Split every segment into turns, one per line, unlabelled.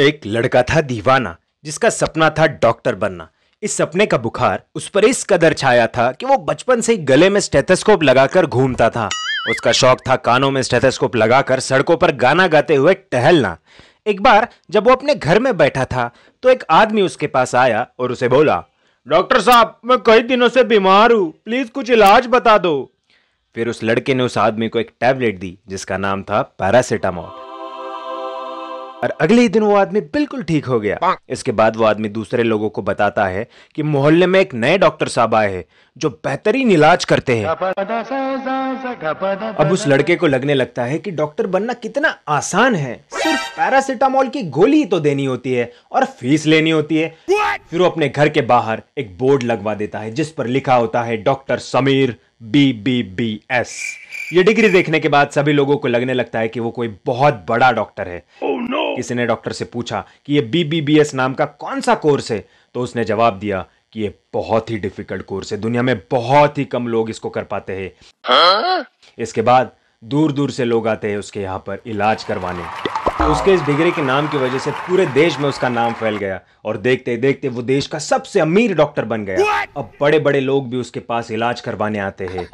एक लड़का था दीवाना जिसका सपना था डॉक्टर बनना इस सपने का बुखार उस पर इस कदर छाया था कि वो बचपन से गले में स्टेथोस्कोप लगाकर घूमता था उसका शौक था कानों में स्टेथोस्कोप लगाकर सड़कों पर गाना गाते हुए टहलना एक बार जब वो अपने घर में बैठा था तो एक आदमी उसके पास आया और उसे बोला डॉक्टर साहब मैं कई दिनों से बीमार हूँ प्लीज कुछ इलाज बता दो फिर उस लड़के ने उस आदमी को एक टैबलेट दी जिसका नाम था पैरासीटामोल और अगले ही दिन वो आदमी बिल्कुल ठीक हो गया इसके बाद वो आदमी दूसरे लोगों को बताता है कि मोहल्ले में एक नए डॉक्टर साहब आए हैं जो बेहतरीन इलाज करते हैं अब उस लड़के को लगने लगता है कि डॉक्टर बनना कितना आसान है सिर्फ पैरासिटामोल की गोली तो देनी होती है और फीस लेनी होती है फिर वो अपने घर के बाहर एक बोर्ड लगवा देता है जिस पर लिखा होता है doctor Sameer B B B S ये डिग्री देखने के बाद सभी लोगों को लगने लगता है कि वो कोई बहुत बड़ा डॉक्टर है oh, no! किसी ने डॉक्टर से पूछा कि ये बी बी बी एस नाम का कौन सा कोर्स है तो उसने जवाब दिया कि ये बहुत ही डिफिकल्ट कोर्स है दुनिया में बहुत ही कम लोग इसको कर पाते हैं huh? इसके बाद दूर दूर से लोग आते हैं उसके यहाँ पर इलाज करवाने तो उसके इस डिग्री के नाम की वजह से पूरे देश में उसका नाम फैल गया और देखते देखते वो देश का सबसे अमीर डॉक्टर बन गया अब बड़े बड़े लोग भी उसके पास इलाज करवाने आते हैं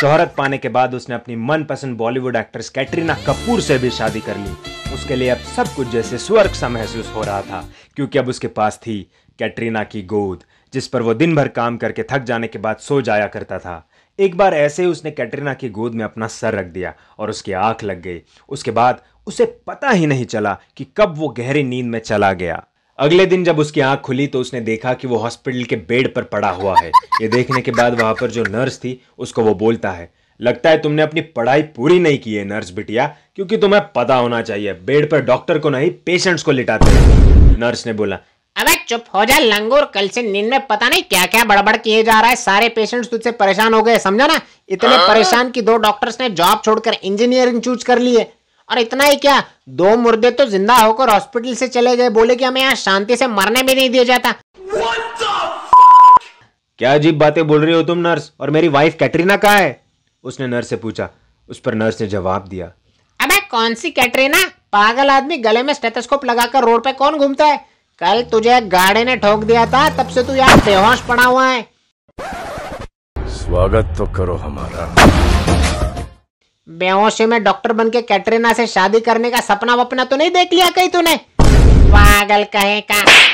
शोहरत पाने के बाद उसने अपनी मनपसंद बॉलीवुड एक्ट्रेस कैटरीना कपूर से भी शादी कर ली उसके लिए अब सब कुछ जैसे स्वर्ग सा महसूस हो रहा था क्योंकि अब उसके पास थी कैटरीना की गोद जिस पर वो दिन भर काम करके थक जाने के बाद सो जाया करता था एक बार ऐसे ही उसने कैटरीना की गोद में अपना सर रख दिया और उसकी आंख लग गई उसके बाद उसे पता ही नहीं चला कि कब वो गहरी नींद में चला गया अगले दिन जब उसकी आंख खुली तो उसने देखा कि वो हॉस्पिटल के बेड पर पड़ा हुआ है ये देखने के बाद वहां पर जो नर्स थी उसको वो बोलता है लगता है तुमने अपनी पढ़ाई पूरी नहीं की है नर्स बिटिया क्योंकि तुम्हें पता होना चाहिए बेड पर डॉक्टर को नहीं पेशेंट्स को लिटाते हैं नर्स ने बोला
अबे चुप हो जा लंगूर कल से नींद में पता नहीं क्या क्या बड़बड़ किए जा रहा है सारे पेशेंट्स तुझसे परेशान हो गए समझा ना इतने हाँ। परेशान कि दो डॉक्टर्स ने जॉब छोड़कर इंजीनियरिंग चूज कर ली है और इतना ही क्या दो मुर्दे तो जिंदा होकर हॉस्पिटल से चले गए बोले कि हमें यहाँ शांति से मरने भी नहीं दिया जाता
क्या अजीब बातें बोल रही हो तुम नर्स और मेरी वाइफ कैटरीना कहा है उसने नर्स से पूछा उस पर नर्स ने जवाब दिया
अबे कौन सी कैटरीना पागल आदमी गले में स्टेथोस्कोप लगाकर रोड पे कौन घूमता है कल तुझे गाड़ी ने ठोक दिया था तब से तू यार बेहोश पड़ा हुआ है
स्वागत तो करो हमारा
बेहोशी में डॉक्टर बन के कैटरीना से शादी करने का सपना वपना तो नहीं देख लिया कहीं तूने पागल कहे का